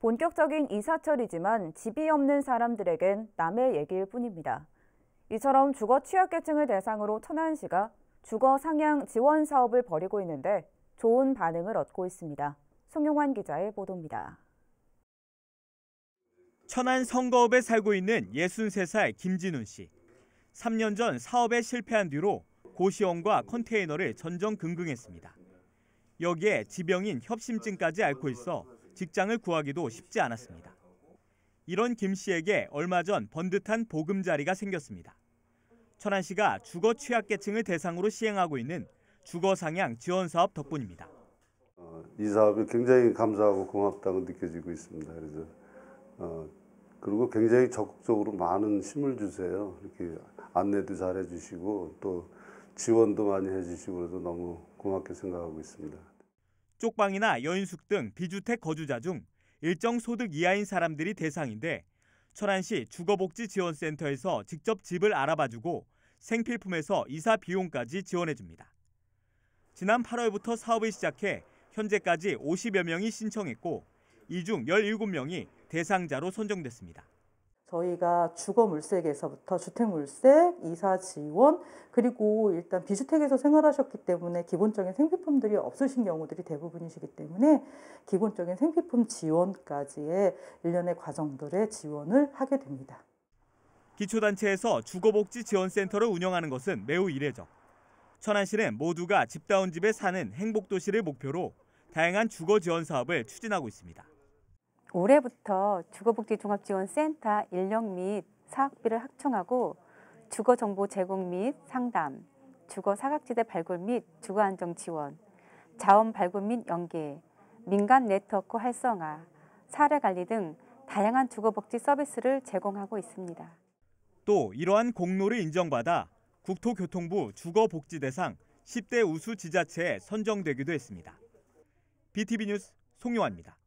본격적인 이사철이지만 집이 없는 사람들에겐 남의 얘기일 뿐입니다. 이처럼 주거 취약계층을 대상으로 천안시가 주거 상향 지원 사업을 벌이고 있는데 좋은 반응을 얻고 있습니다. 송용환 기자의 보도입니다. 천안 성거읍에 살고 있는 63살 김진훈 씨. 3년 전 사업에 실패한 뒤로 고시원과 컨테이너를 전전긍긍했습니다. 여기에 지병인 협심증까지 앓고 있어 직장을 구하기도 쉽지 않았습니다. 이런 김 씨에게 얼마 전 번듯한 보금자리가 생겼습니다. 천안 시가 주거 취약계층을 대상으로 시행하고 있는 주거 상향 지원 사업 덕분입니다. 어, 이 사업이 굉장히 감사하고 고맙다고 느껴지고 있습니다. 그래서 어, 그리고 굉장히 적극적으로 많은 힘을 주세요. 이렇게 안내도 잘 해주시고 또 지원도 많이 해주시고 그래서 너무 고맙게 생각하고 있습니다. 쪽방이나 여인숙 등 비주택 거주자 중 일정 소득 이하인 사람들이 대상인데 천안시 주거복지지원센터에서 직접 집을 알아봐주고 생필품에서 이사 비용까지 지원해줍니다. 지난 8월부터 사업을 시작해 현재까지 50여 명이 신청했고 이 중 17명이 대상자로 선정됐습니다. 저희가 주거 물색에서부터 주택 물색, 이사 지원, 그리고 일단 비주택에서 생활하셨기 때문에 기본적인 생필품들이 없으신 경우들이 대부분이시기 때문에 기본적인 생필품 지원까지의 일련의 과정들의 지원을 하게 됩니다. 기초단체에서 주거복지 지원센터를 운영하는 것은 매우 이례적. 천안시는 모두가 집다운 집에 사는 행복도시를 목표로 다양한 주거 지원 사업을 추진하고 있습니다. 올해부터 주거복지종합지원센터 인력 및 사학비를 확충하고 주거정보 제공 및 상담, 주거사각지대 발굴 및 주거안정 지원, 자원 발굴 및 연계, 민간 네트워크 활성화, 사례관리 등 다양한 주거복지 서비스를 제공하고 있습니다. 또 이러한 공로를 인정받아 국토교통부 주거복지대상 10대 우수 지자체에 선정되기도 했습니다. BTV 뉴스 송요아입니다.